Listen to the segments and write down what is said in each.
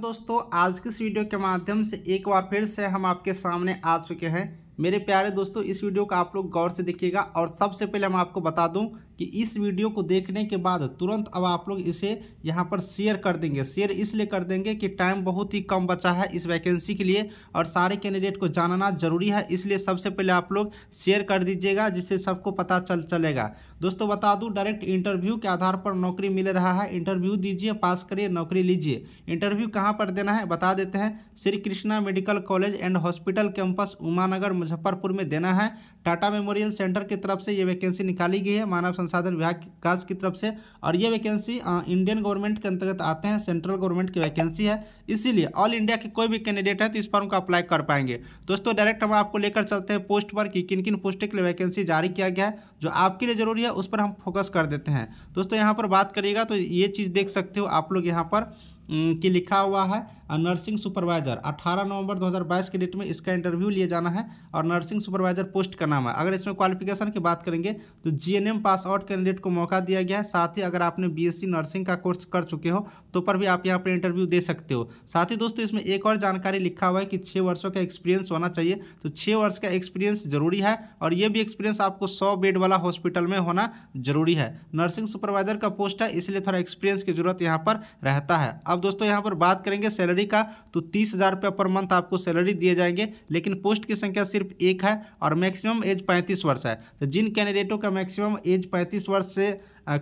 दोस्तों आज के इस वीडियो के माध्यम से एक बार फिर से हम आपके सामने आ चुके हैं मेरे प्यारे दोस्तों इस वीडियो को आप लोग गौर से देखिएगा और सबसे पहले हम आपको बता दूं कि इस वीडियो को देखने के बाद तुरंत अब आप लोग इसे यहाँ पर शेयर कर देंगे शेयर इसलिए कर देंगे कि टाइम बहुत ही कम बचा है इस वैकेंसी के लिए और सारे कैंडिडेट को जानना जरूरी है इसलिए सबसे पहले आप लोग शेयर कर दीजिएगा जिससे सबको पता चल चलेगा दोस्तों बता दूँ डायरेक्ट इंटरव्यू के आधार पर नौकरी मिल रहा है इंटरव्यू दीजिए पास करिए नौकरी लीजिए इंटरव्यू कहाँ पर देना है बता देते हैं Shri Krishna medical college and hospital campus Umanagar Muzaffarpur में देना है टाटा मेमोरियल सेंटर की तरफ से ये वैकेंसी निकाली गई है मानव संसाधन विभाग विकास की तरफ से और ये वैकेंसी इंडियन गवर्नमेंट के अंतर्गत आते हैं सेंट्रल गवर्नमेंट की वैकेंसी है इसीलिए ऑल इंडिया के कोई भी कैंडिडेट है तो इस फॉर्म को अप्लाई कर पाएंगे दोस्तों डायरेक्ट हम आपको लेकर चलते हैं पोस्ट पर कि किन किन पोस्ट के लिए वैकेंसी जारी किया गया है जो आपके लिए जरूरी है उस पर हम फोकस कर देते हैं दोस्तों यहाँ पर बात करिएगा तो ये चीज़ देख सकते हो आप लोग यहाँ पर कि लिखा हुआ है और नर्सिंग सुपरवाइज़र 18 नवंबर 2022 के डेट में इसका इंटरव्यू लिए जाना है और नर्सिंग सुपरवाइज़र पोस्ट का नाम है अगर इसमें क्वालिफिकेशन की बात करेंगे तो जीएनएम पास आउट कैंडिडेट को मौका दिया गया है साथ ही अगर आपने बीएससी नर्सिंग का कोर्स कर चुके हो तो पर भी आप यहाँ पर इंटरव्यू दे सकते हो साथ ही दोस्तों इसमें एक और जानकारी लिखा हुआ है कि छः वर्षों का एक्सपीरियंस होना चाहिए तो छः वर्ष का एक्सपीरियंस जरूरी है और ये भी एक्सपीरियंस आपको सौ बेड वाला हॉस्पिटल में होना जरूरी है नर्सिंग सुपरवाइजर का पोस्ट है इसलिए थोड़ा एक्सपीरियंस की जरूरत यहाँ पर रहता है अब अब दोस्तों यहाँ पर बात करेंगे सैलरी का तो तीस हज़ार रुपये पर मंथ आपको सैलरी दिए जाएंगे लेकिन पोस्ट की संख्या सिर्फ एक है और मैक्सिमम एज पैंतीस वर्ष है तो जिन कैंडिडेटों का मैक्सिमम एज पैंतीस वर्ष से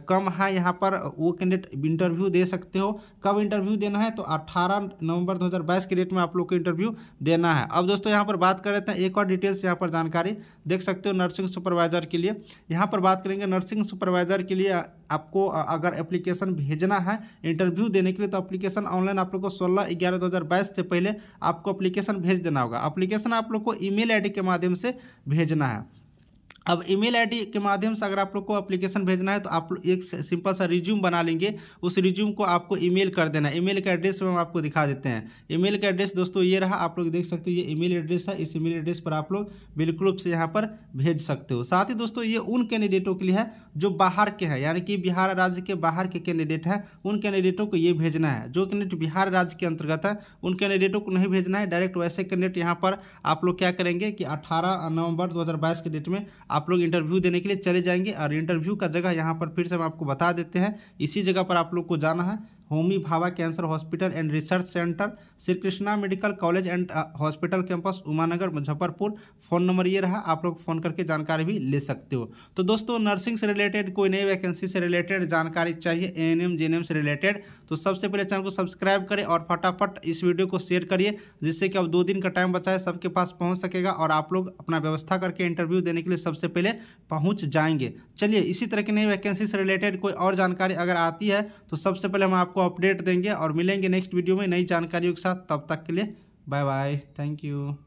कम है यहाँ पर वो कैंडिडेट इंटरव्यू दे सकते हो कब इंटरव्यू देना है तो 18 नवंबर 2022 के डेट में आप लोग को इंटरव्यू देना है अब दोस्तों यहाँ पर बात कर रहे हैं एक और डिटेल्स यहाँ पर जानकारी देख सकते हो नर्सिंग सुपरवाइज़र के लिए यहाँ पर बात करेंगे नर्सिंग सुपरवाइज़र के लिए आपको अगर एप्लीकेशन भेजना है इंटरव्यू देने के लिए तो एप्लीकेशन ऑनलाइन आप लोग को सोलह ग्यारह दो हज़ार बाईस से पहले आपको एप्लीकेशन भेज देना होगा एप्लीकेशन आप लोग को ईमेल आईडी के माध्यम से भेजना है अब ईमेल आईडी के माध्यम से अगर आप लोग को एप्लीकेशन भेजना है तो आप एक सिंपल सा रिज्यूम बना लेंगे उस रिज्यूम को आपको ईमेल कर देना है ईमेल का एड्रेस हम आपको दिखा देते हैं ईमेल का एड्रेस दोस्तों ये रहा आप लोग देख सकते हो ये ईमेल एड्रेस है इस ईमेल एड्रेस पर आप लोग बिल्कुल रूप से यहाँ पर भेज सकते हो साथ ही दोस्तों ये उन कैंडिडेटों के लिए है जो बाहर के हैं यानी कि बिहार राज्य के बाहर के कैंडिडेट हैं उन कैंडिडेटों को ये भेजना है जो कैंडिडेट बिहार राज्य के अंतर्गत है उन कैंडिडेटों को नहीं भेजना है डायरेक्ट वैसे कैंडिडेट यहाँ पर आप लोग क्या करेंगे कि अठारह नवंबर दो के डेट में आप लोग इंटरव्यू देने के लिए चले जाएंगे और इंटरव्यू का जगह यहाँ पर फिर से हम आपको बता देते हैं इसी जगह पर आप लोग को जाना है Homi Bhabha cancer hospital and research centre Shri Krishna medical college and hospital campus Umanagar Muzaffarpur phone number ये रहा आप लोग फ़ोन करके जानकारी भी ले सकते हो तो दोस्तों नर्सिंग से रिलेटेड कोई नई वैकेंसी से रिलेटेड जानकारी चाहिए A N M J N M से रिलेटेड तो सबसे पहले चैनल को सब्सक्राइब करें और फटाफट इस वीडियो को शेयर करिए जिससे कि अब दो दिन का टाइम बचाए सबके पास पहुँच सकेगा और आप लोग अपना व्यवस्था करके इंटरव्यू देने के लिए सबसे पहले पहुँच जाएंगे चलिए इसी तरह की नई वैकेंसी से रिलेटेड कोई और जानकारी अगर आती है तो सबसे पहले हम आपको आपको अपडेट देंगे और मिलेंगे नेक्स्ट वीडियो में नई जानकारियों के साथ तब तक के लिए बाय बाय थैंक यू